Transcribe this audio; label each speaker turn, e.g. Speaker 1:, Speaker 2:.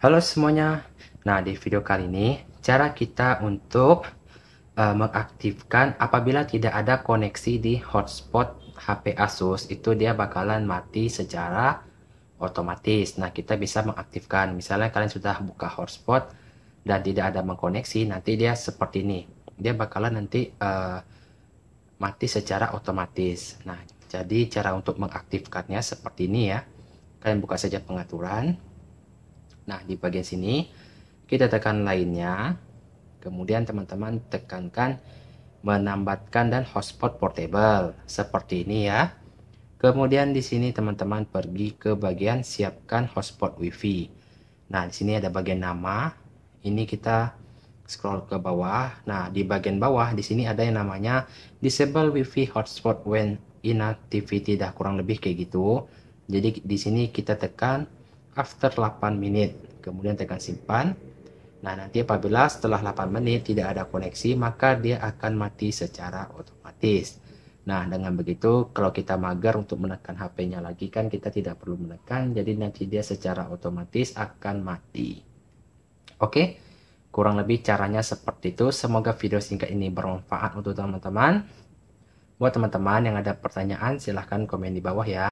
Speaker 1: Halo semuanya. Nah, di video kali ini cara kita untuk uh, mengaktifkan apabila tidak ada koneksi di hotspot HP Asus itu dia bakalan mati secara otomatis. Nah, kita bisa mengaktifkan. Misalnya kalian sudah buka hotspot dan tidak ada mengkoneksi, nanti dia seperti ini. Dia bakalan nanti uh, mati secara otomatis. Nah, jadi cara untuk mengaktifkannya seperti ini ya. Kalian buka saja pengaturan Nah, di bagian sini kita tekan lainnya. Kemudian teman-teman tekankan menambatkan dan hotspot portable seperti ini ya. Kemudian di sini teman-teman pergi ke bagian siapkan hotspot wifi. Nah, di sini ada bagian nama. Ini kita scroll ke bawah. Nah, di bagian bawah di sini ada yang namanya disable wifi hotspot when inactivity dah kurang lebih kayak gitu. Jadi di sini kita tekan after 8 menit. Kemudian tekan simpan. Nah, nanti apabila setelah 8 menit tidak ada koneksi, maka dia akan mati secara otomatis. Nah, dengan begitu kalau kita mager untuk menekan HP-nya lagi kan kita tidak perlu menekan, jadi nanti dia secara otomatis akan mati. Oke, kurang lebih caranya seperti itu. Semoga video singkat ini bermanfaat untuk teman-teman. Buat teman-teman yang ada pertanyaan, silahkan komen di bawah ya.